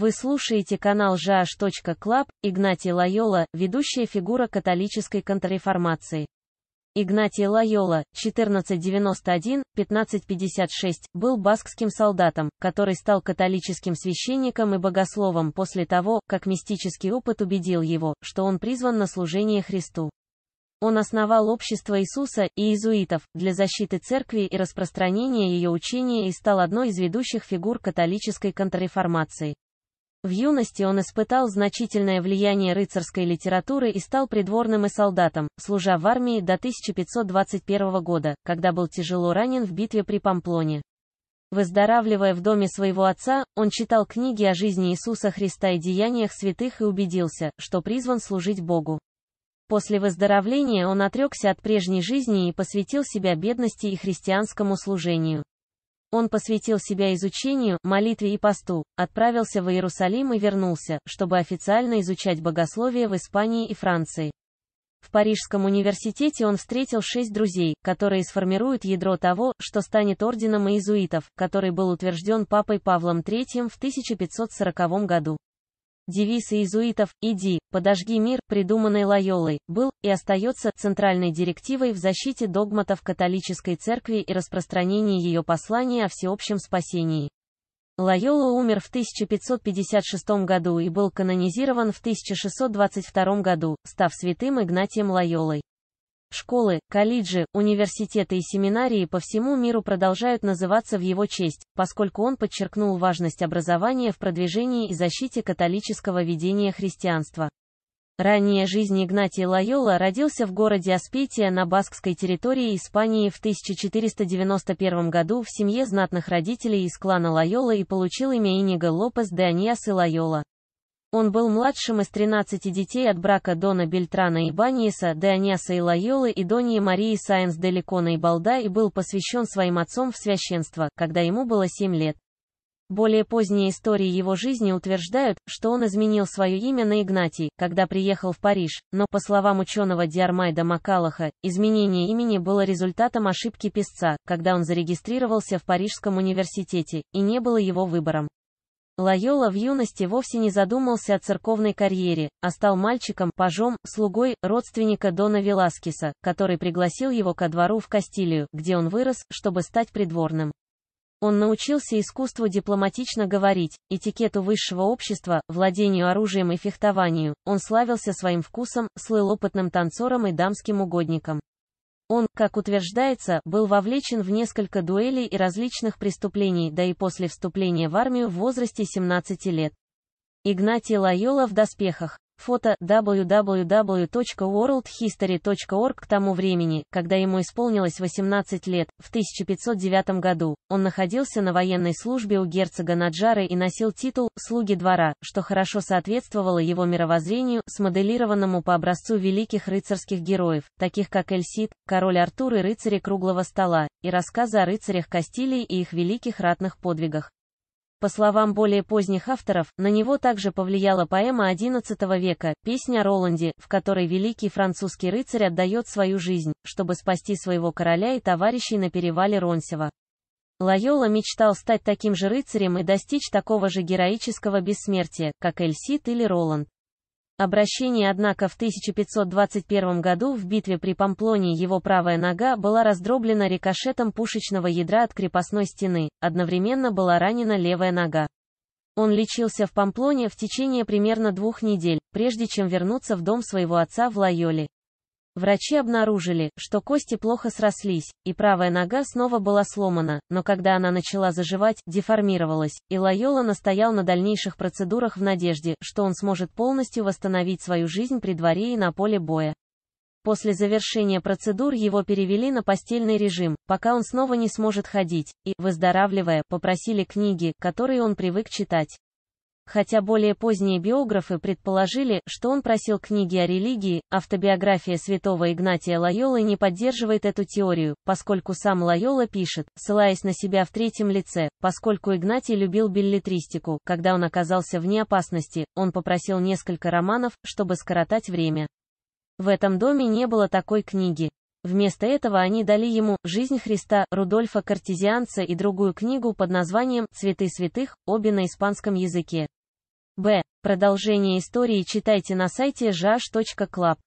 Вы слушаете канал Жаш.Клаб, Игнатий Лайола, ведущая фигура католической контрреформации. Игнатий Лайола, 1491-1556, был баскским солдатом, который стал католическим священником и богословом после того, как мистический опыт убедил его, что он призван на служение Христу. Он основал общество Иисуса и иезуитов для защиты церкви и распространения ее учения и стал одной из ведущих фигур католической контрреформации. В юности он испытал значительное влияние рыцарской литературы и стал придворным и солдатом, служа в армии до 1521 года, когда был тяжело ранен в битве при Памплоне. Выздоравливая в доме своего отца, он читал книги о жизни Иисуса Христа и деяниях святых и убедился, что призван служить Богу. После выздоровления он отрекся от прежней жизни и посвятил себя бедности и христианскому служению. Он посвятил себя изучению, молитве и посту, отправился в Иерусалим и вернулся, чтобы официально изучать богословие в Испании и Франции. В Парижском университете он встретил шесть друзей, которые сформируют ядро того, что станет орденом иезуитов, который был утвержден папой Павлом III в 1540 году. Девиз иезуитов «Иди, подожги мир», придуманный Лайолой, был и остается центральной директивой в защите догматов католической церкви и распространении ее послания о всеобщем спасении. Лайола умер в 1556 году и был канонизирован в 1622 году, став святым Игнатием Лайолой. Школы, колледжи, университеты и семинарии по всему миру продолжают называться в его честь, поскольку он подчеркнул важность образования в продвижении и защите католического ведения христианства. Ранняя жизнь Игнатий Лайола родился в городе Аспетия на Баскской территории Испании в 1491 году в семье знатных родителей из клана Лайола и получил имя Иниго Лопес де Аньяс и Лайола. Он был младшим из 13 детей от брака Дона Бельтрана и Баниеса, Деониаса и Лайолы и Донии Марии Сайенс де Ликона и Балда и был посвящен своим отцом в священство, когда ему было 7 лет. Более поздние истории его жизни утверждают, что он изменил свое имя на Игнатий, когда приехал в Париж, но, по словам ученого Диармайда Макалаха, изменение имени было результатом ошибки писца, когда он зарегистрировался в Парижском университете, и не было его выбором. Лайола в юности вовсе не задумался о церковной карьере, а стал мальчиком, пажом, слугой, родственника Дона Веласкеса, который пригласил его ко двору в Кастилию, где он вырос, чтобы стать придворным. Он научился искусству дипломатично говорить, этикету высшего общества, владению оружием и фехтованию, он славился своим вкусом, слыл опытным танцором и дамским угодником. Он, как утверждается, был вовлечен в несколько дуэлей и различных преступлений, да и после вступления в армию в возрасте 17 лет. Игнатий Лайола в доспехах. Фото www.worldhistory.org К тому времени, когда ему исполнилось 18 лет, в 1509 году, он находился на военной службе у герцога Наджары и носил титул «Слуги двора», что хорошо соответствовало его мировоззрению, смоделированному по образцу великих рыцарских героев, таких как Эльсид, король Артур и рыцари круглого стола, и рассказы о рыцарях Кастилии и их великих ратных подвигах. По словам более поздних авторов, на него также повлияла поэма XI века, песня Роланди, в которой великий французский рыцарь отдает свою жизнь, чтобы спасти своего короля и товарищей на перевале Ронсева. Лайола мечтал стать таким же рыцарем и достичь такого же героического бессмертия, как Эльсид или Роланд. Обращение, однако в 1521 году в битве при Памплоне его правая нога была раздроблена рикошетом пушечного ядра от крепостной стены, одновременно была ранена левая нога. Он лечился в Памплоне в течение примерно двух недель, прежде чем вернуться в дом своего отца в Лайоле. Врачи обнаружили, что кости плохо срослись, и правая нога снова была сломана, но когда она начала заживать, деформировалась, и Лайола настоял на дальнейших процедурах в надежде, что он сможет полностью восстановить свою жизнь при дворе и на поле боя. После завершения процедур его перевели на постельный режим, пока он снова не сможет ходить, и, выздоравливая, попросили книги, которые он привык читать хотя более поздние биографы предположили, что он просил книги о религии, автобиография святого Игнатия Лайолы не поддерживает эту теорию, поскольку сам Лайола пишет, ссылаясь на себя в третьем лице, поскольку Игнатий любил билетристику, когда он оказался вне опасности, он попросил несколько романов, чтобы скоротать время. В этом доме не было такой книги. Вместо этого они дали ему «Жизнь Христа» Рудольфа Картезианца и другую книгу под названием «Цветы святых», обе на испанском языке. Продолжение истории читайте на сайте жаж.клаб.